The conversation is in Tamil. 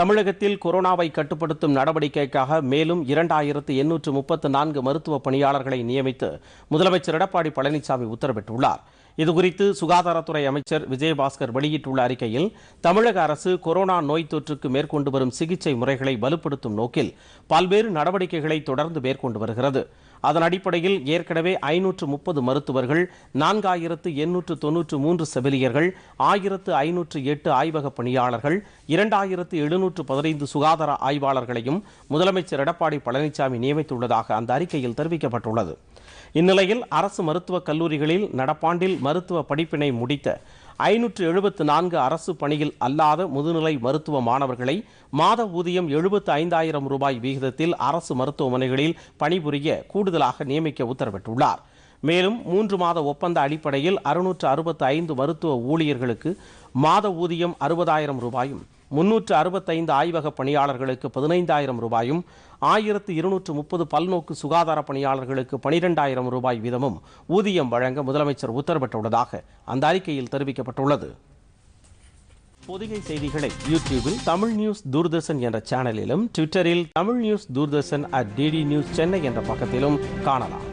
தமிழகத்தில் கொரோனாவை கட்டுப்படுத்தும் நடவடிக்கைக்காக மேலும் இரண்டாயிரத்து எண்ணூற்று முப்பத்து நான்கு மருத்துவ பணியாளர்களை நியமித்து முதலமைச்சர் எடப்பாடி பழனிசாமி உத்தரவிட்டுள்ளார் இதுகுறித்து சுகாதாரத்துறை அமைச்சர் விஜயபாஸ்கர் வெளியிட்டுள்ள அறிக்கையில் தமிழக அரசு கொரோனா நோய் தொற்றுக்கு மேற்கொண்டு வரும் சிகிச்சை முறைகளை வலுப்படுத்தும் நோக்கில் பல்வேறு நடவடிக்கைகளை தொடர்ந்து மேற்கொண்டு வருகிறது அதன் அடிப்படையில் ஏற்கனவே ஐநூற்று முப்பது மருத்துவர்கள் நான்காயிரத்து எண்ணூற்று தொன்னூற்று மூன்று செவிலியர்கள் ஆயிரத்து ஐநூற்று எட்டு ஆய்வக பணியாளர்கள் இரண்டாயிரத்து எழுநூற்று பதினைந்து சுகாதார ஆய்வாளர்களையும் முதலமைச்சர் எடப்பாடி பழனிசாமி நியமித்துள்ளதாக அந்த அறிக்கையில் தெரிவிக்கப்பட்டுள்ளது இந்நிலையில் அரசு மருத்துவக் கல்லூரிகளில் நடப்பாண்டில் மருத்துவ படிப்பினை முடித்த ஐநூற்று எழுபத்து நான்கு அரசு பணியில் அல்லாத முதுநிலை மருத்துவ மாணவர்களை மாத ஊதியம் எழுபத்து ஐந்தாயிரம் ரூபாய் விகிதத்தில் அரசு மருத்துவமனைகளில் பணிபுரிய கூடுதலாக நியமிக்க உத்தரவிட்டுள்ளார் மேலும் மூன்று மாத ஒப்பந்த அடிப்படையில் அறுநூற்று அறுபத்து ஐந்து மருத்துவ ஊழியர்களுக்கு மாத ஊதியம் அறுபதாயிரம் ரூபாயும் முன்னூற்று அறுபத்தைந்து ஆய்வக பணியாளர்களுக்கு பதினைந்தாயிரம் ரூபாயும் ஆயிரத்து இருநூற்று முப்பது பல்நோக்கு சுகாதார பணியாளர்களுக்கு பனிரெண்டாயிரம் ரூபாய் வீதமும் ஊதியம் வழங்க முதலமைச்சர் உத்தரவிட்டுள்ளதாக அந்த அறிக்கையில் தெரிவிக்கப்பட்டுள்ளது பொதிகை செய்திகளை யூடியூபில் தமிழ் நியூஸ் தூர்தர்ஷன் என்ற சேனலிலும் ட்விட்டரில் Tamil news Doordarshan at DD news Chennai என்ற பக்கத்திலும் காணலாம்